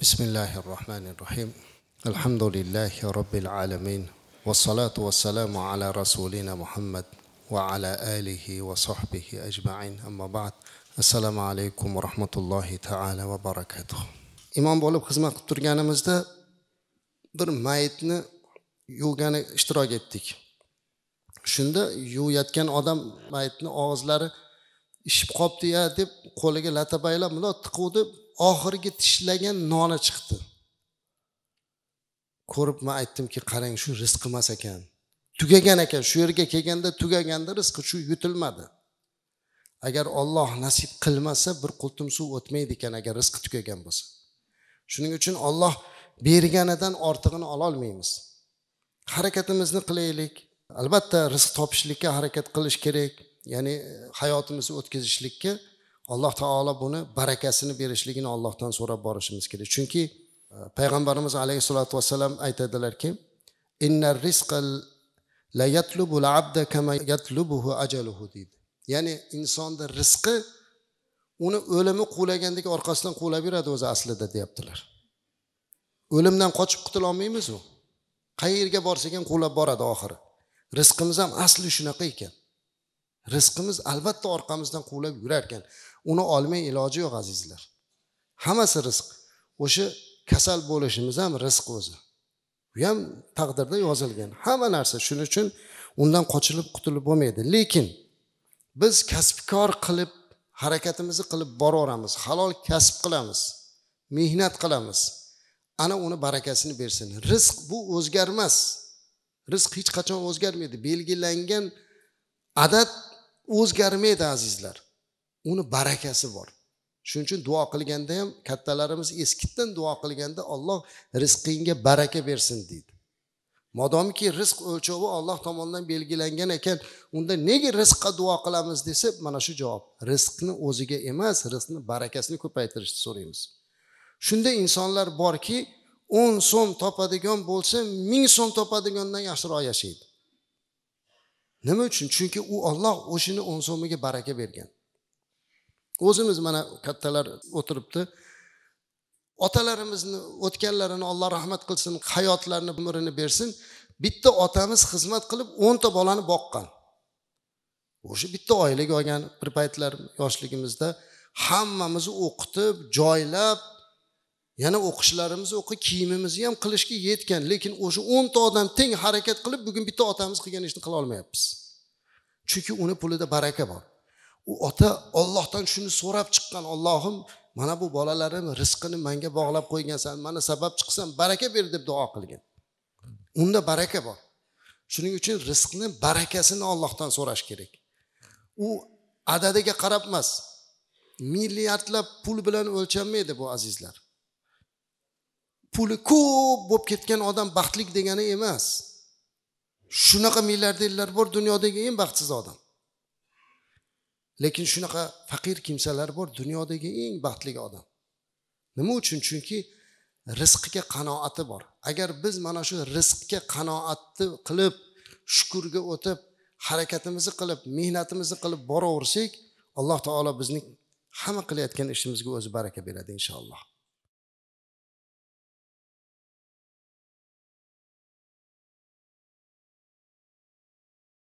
بسم الله الرحمن الرحيم الحمد لله رب العالمين والصلاة والسلام على رسولنا محمد وعلى آله وصحبه أجمعين أما بعد السلام عليكم ورحمة الله تعالى وبركاته إمام imom bo'lib xizmat qilib turganimizda bir mayitni yuvgani ishtirok etdik shunda yuvayotgan odam mayitni og'izlari ishib qolibdi ya deb qo'liga latapaylab bundoq tiquvdi oxirgi tishlagan noni chiqdi ko'rib man aytdimki qarang shu rizq emas ekan tugagan ekan shu yerga kelganda tugaganda rizqi shu yutilmadi agar olloh nasib qilmasa bir qultum suv o'tmaydi ekan agar rizqi tugagan bo'lsa shuning uchun olloh berganidan ortig'ini ololmaymiz harakatimizni qilaylik albatta rizq topishlikka harakat qilish kerak ya'ni hayotimizni o'tkazishlikka alloh taolo buni barakasini berishligini allohdan so'rab borishimiz kerak chunki e, payg'ambarimiz alayhissalotu vassalam aytadilarki la abda yatlubuhu ajaluhu ya'ni insonni rizqi uni o'limi quvlagandek orqasidan yuradi o'zi aslida deyaptilar o'limdan qochib qutulolmaymiz u qayerga borsak ham quvlab boradi oxiri rizqimiz ham asli shunaqa ekan rizqimiz albatta orqamizdan quvlab yurar ekan uni olmay iloji yo'q azizlar hammasi rizq o'sha kasal bo'lishimiz ham rizq o'zi bu ham taqdirda yozilgan hamma narsa shuning uchun undan qochilib qutulib bo'lmaydi lekin biz kasbkor qilib harakatimizni qilib boraveramiz halol kasb qilamiz mehnat qilamiz ana uni barakasini bersin rizq bu o'zgarmas rizq hech qachon o'zgarmaydi belgilangan adat o'zgarmaydi azizlar uni barakasi bor shuning uchun duo qilganda ham kattalarimiz eskitdan duo qilganda olloh rizqingga baraka bersin deydi modomiki rizq o'lchovi olloh tomonidan belgilangan ekan unda nega rizqqa duo qilamiz desa mana shu javob rizqni o'ziga emas rizqni barakasini ko'paytirishni so'raymiz shunday insonlar borki o'n so'm topadigan bo'lsa ming so'm topadigandan yaxshiroq yashaydi nima uchun chunki u olloh o'shani o'n so'miga baraka bergan o'zimiz mana kattalar o'tiribdi otalarimizni o'tganlarini olloh rahmat qilsin hayotlarini umrini bersin bitta otamiz xizmat qilib o'nta bolani boqqan o'sha bitta oilaga olgan bir paytlar yoshligimizda hammamizni o'qitib joylab yana o'qishlarimiz o'qi kiyimimizni ham qilishga yetgan lekin o'sha o'nta odam teng harakat qilib bugun bitta otamiz qilgan ishni qila olmayapmiz chunki uni pulida baraka bor u ota ollohdan shuni so'rab chiqqan ollohim mana bu bolalarim rizqini manga bog'lab qo'ygansan mana sabab chiqsam baraka ber deb duo qilgan unda baraka bor shuning uchun rizqni barakasini ollohdan so'rash kerak u adadiga qarab emas milliardlab pul bilan o'lchanmaydi bu azizlar puli ko'p bo'lib ketgan odam baxtli degani emas shunaqa milliarderlar bor dunyodagi eng baxtsiz odam lekin shunaqa faqir kimsalar bor dunyodagi eng baxtli odam nima uchun chunki rizqga qanoati bor agar biz mana shu rizqga qanoatni qilib shukurga o'tib harakatimizni qilib mehnatimizni qilib boraversak alloh taolo bizning hamma qilayotgan ishimizga o'zi baraka beradi inshaalloh